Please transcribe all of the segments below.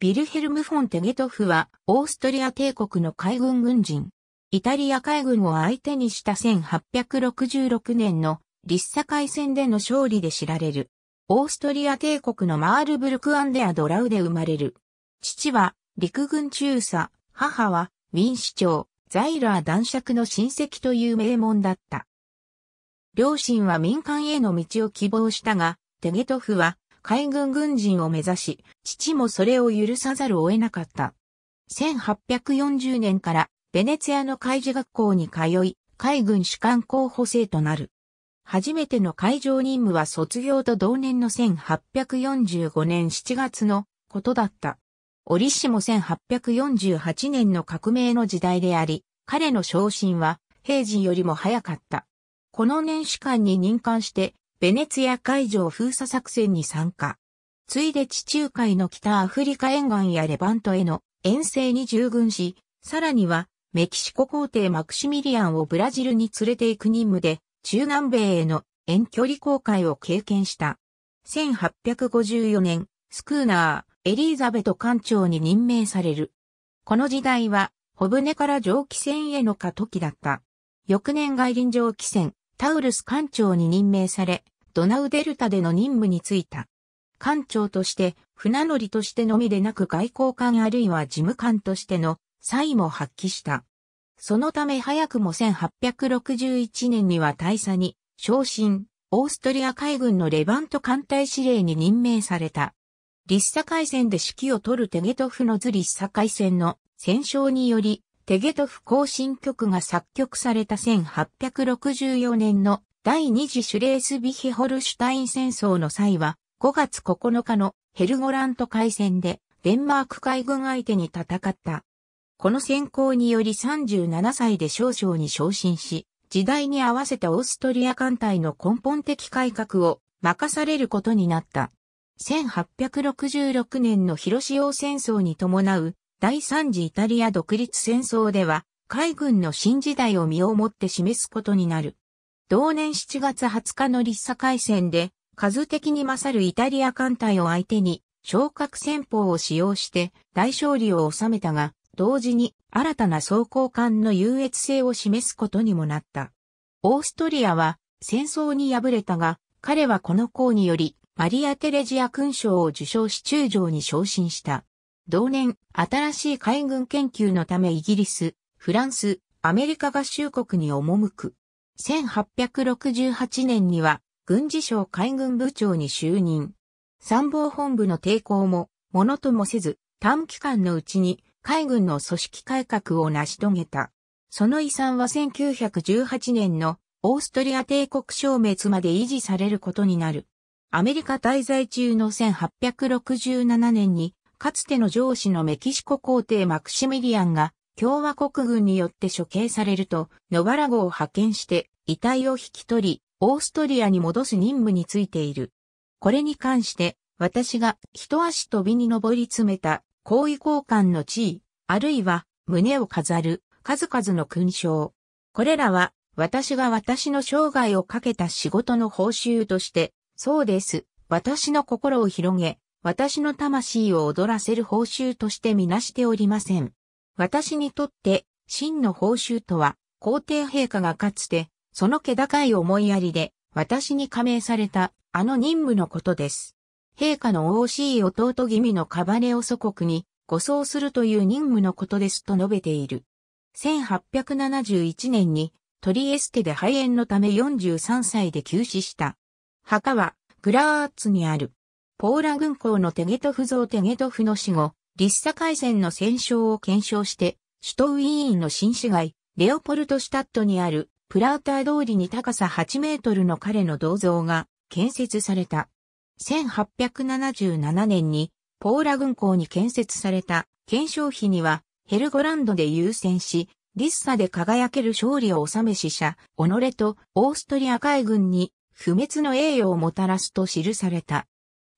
ビルヘルム・フォン・テゲトフは、オーストリア帝国の海軍軍人。イタリア海軍を相手にした1866年のリッサ海戦での勝利で知られる。オーストリア帝国のマールブルク・アンデア・ドラウで生まれる。父は陸軍中佐、母はウィン市長、ザイラー男爵の親戚という名門だった。両親は民間への道を希望したが、テゲトフは海軍軍人を目指し、父もそれを許さざるを得なかった。1840年からベネツィアの海事学校に通い、海軍士官候補生となる。初めての海上任務は卒業と同年の1845年7月のことだった。折しも1848年の革命の時代であり、彼の昇進は平時よりも早かった。この年士官に任官してベネツィア海上封鎖作戦に参加。ついで地中海の北アフリカ沿岸やレバントへの遠征に従軍し、さらにはメキシコ皇帝マクシミリアンをブラジルに連れて行く任務で中南米への遠距離航海を経験した。1854年、スクーナー、エリーザベト艦長に任命される。この時代は、小舟から蒸気船への過渡期だった。翌年外輪蒸気船、タウルス艦長に任命され、ドナウデルタでの任務に就いた。艦長として、船乗りとしてのみでなく外交官あるいは事務官としての才も発揮した。そのため早くも1861年には大佐に昇進、オーストリア海軍のレバント艦隊司令に任命された。リッサ海戦で指揮を取るテゲトフのズリッサ海戦の戦勝により、テゲトフ行進曲が作曲された1864年の第二次シュレースビヒホルシュタイン戦争の際は、5月9日のヘルゴラント海戦でデンマーク海軍相手に戦った。この戦功により37歳で少将に昇進し、時代に合わせたオーストリア艦隊の根本的改革を任されることになった。1866年の広島戦争に伴う第三次イタリア独立戦争では、海軍の新時代を身をもって示すことになる。同年7月20日の立佐海戦で、数的に勝るイタリア艦隊を相手に、昇格戦法を使用して大勝利を収めたが、同時に新たな装甲艦の優越性を示すことにもなった。オーストリアは戦争に敗れたが、彼はこの功により、マリア・テレジア勲章を受賞し中将に昇進した。同年、新しい海軍研究のためイギリス、フランス、アメリカ合衆国に赴く。1868年には、軍事省海軍部長に就任。参謀本部の抵抗も、ものともせず、短期間のうちに海軍の組織改革を成し遂げた。その遺産は1918年のオーストリア帝国消滅まで維持されることになる。アメリカ滞在中の1867年にかつての上司のメキシコ皇帝マクシミリアンが共和国軍によって処刑されると、ノバラ号を派遣して遺体を引き取り、オーストリアに戻す任務についている。これに関して、私が一足飛びに登り詰めた、行為交換の地位、あるいは胸を飾る数々の勲章。これらは、私が私の生涯をかけた仕事の報酬として、そうです。私の心を広げ、私の魂を踊らせる報酬としてみなしておりません。私にとって、真の報酬とは、皇帝陛下がかつて、その気高い思いやりで、私に加盟された、あの任務のことです。陛下の惜しい弟気味のカバネを祖国に、護送するという任務のことですと述べている。1871年に、トリエステで肺炎のため43歳で急死した。墓は、グラーツにある。ポーラ軍港のテゲトフ像テゲトフの死後、リッサ海戦の戦勝を検証して、首都ウィーンの新市街、レオポルトシュタットにあるプラーター通りに高さ8メートルの彼の銅像が建設された。1877年にポーラ軍港に建設された検証費にはヘルゴランドで優先し、リッサで輝ける勝利を収め死者、己とオーストリア海軍に不滅の栄誉をもたらすと記された。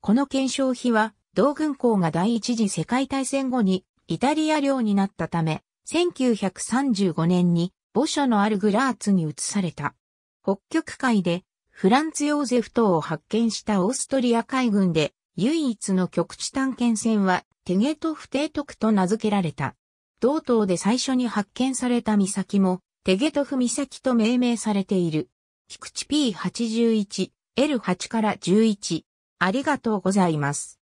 この検証費は、同軍港が第一次世界大戦後にイタリア領になったため、1935年に墓所のあるグラーツに移された。北極海でフランツ・ヨーゼフ島を発見したオーストリア海軍で唯一の極地探検船はテゲトフ提督と名付けられた。同島で最初に発見された岬もテゲトフ岬と命名されている。菊池 P81、L8 から11、ありがとうございます。